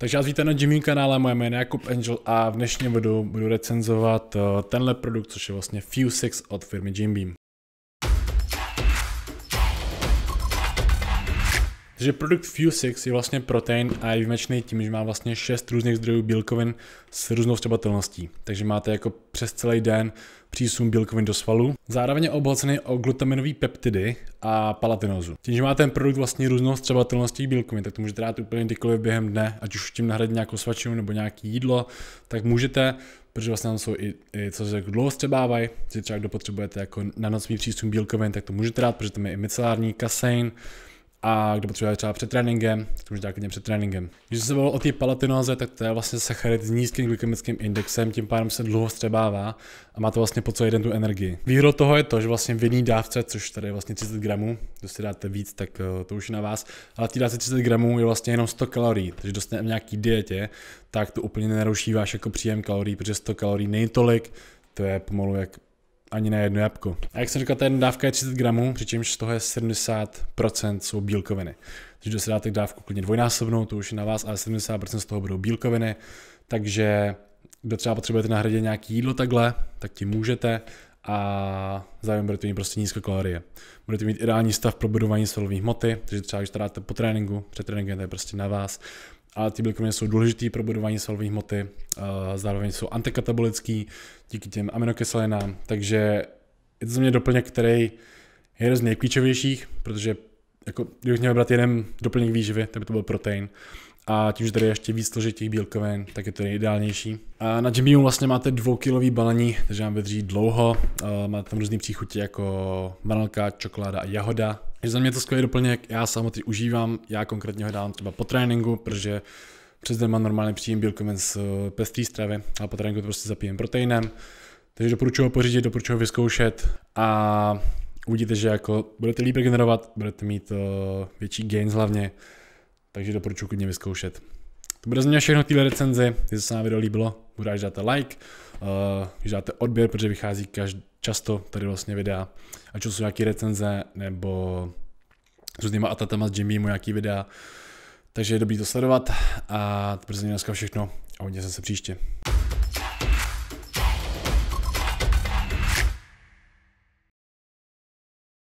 Takže vás vítám na Jimmy kanále, moje jméno je Jakub Angel a v dnešním videu budu recenzovat eh, tenhle produkt, což je vlastně Fusex od firmy Jim Beam. Takže produkt Fusex je vlastně protein a je výjimečný tím, že má vlastně 6 různých zdrojů bílkovin s různou vstřebatelností. Takže máte jako přes celý den přísun bílkovin do svalu. Zároveň je obohacený o glutaminové peptidy a palatinozu. Tím, že má ten produkt vlastně různost třeba těch bílkovin, tak to můžete dát úplně kdykoliv během dne, ať už tím nahradit nějakou svačinu nebo nějaký jídlo, tak můžete protože vlastně tam jsou i, i co se jako dlouho střebávají, že třeba kdo potřebujete jako na noční přísun bílkovin, tak to můžete dát, protože tam je i micelární kasein, a kdo potřebuje třeba před tréninkem, tak můžete klidně před tréninkem. Když se bavil o té palatinoze, tak to je vlastně sacharid s nízkým glykemickým indexem, tím pádem se dlouho střebává a má to vlastně po co jeden tu energii. Výhodou toho je to, že vlastně v jedné dávce, což tady je vlastně 30 gramů, když si dáte víc, tak eh, to už je na vás, ale v té dávce 30 gramů je vlastně jenom 100 kalorií, takže v nějaký dietě, tak to úplně neruší váš jako příjem kalorií, protože 100 kalorií není tolik, to je pomalu jak ani na jedno jabko. A jak jsem říkal, ta jedna dávka je 30 gramů, přičemž z toho je 70% jsou bílkoviny. Takže když si dáte dávku klidně dvojnásobnou, to už je na vás, ale 70% z toho budou bílkoviny, takže kdo třeba potřebujete nahradit nějaký jídlo takhle, tak tím můžete a zároveň budete mít prostě nízké kalorie. Budete mít ideální stav pro budování svalových hmoty, takže třeba když to dáte po tréninku, před tréninkem, to je prostě na vás. A ty bílkoviny jsou důležitý pro budování svalové hmoty, zároveň jsou antikatabolický díky těm aminokyselinám, takže je to za mě doplněk, který je jeden z nejklíčovějších, protože jako, kdybych měl brát jeden doplněk výživy, tak by to byl protein. A tím, že tady je ještě víc složitých bílkovin, tak je to ideálnější. A na Jimmy vlastně máte dvoukilový balení, takže vám vydrží dlouho. Máte tam různé příchutě jako vanilka, čokoláda a jahoda. Je za mě to skvělý doplněk, já sám užívám, já konkrétně ho dám třeba po tréninku, protože přes den mám normálně příjem bílkovin z eh, pestrý stravy a po tréninku to prostě zapijem proteinem. Takže doporučuji ho pořídit, doporučuji ho vyzkoušet a uvidíte, že jako budete líp regenerovat, budete mít eh, větší gains hlavně, takže doporučuji klidně vyzkoušet. To bude z mě všechno téhle recenzi, jestli se vám video líbilo, hurá, že dáte like, uh, když dáte odběr, protože vychází každý, často tady vlastně videa, ať už jsou nějaké recenze, nebo s různýma atatama s Jimmymu nějaký videa, takže je dobrý to sledovat a to dneska všechno a hodně se příště.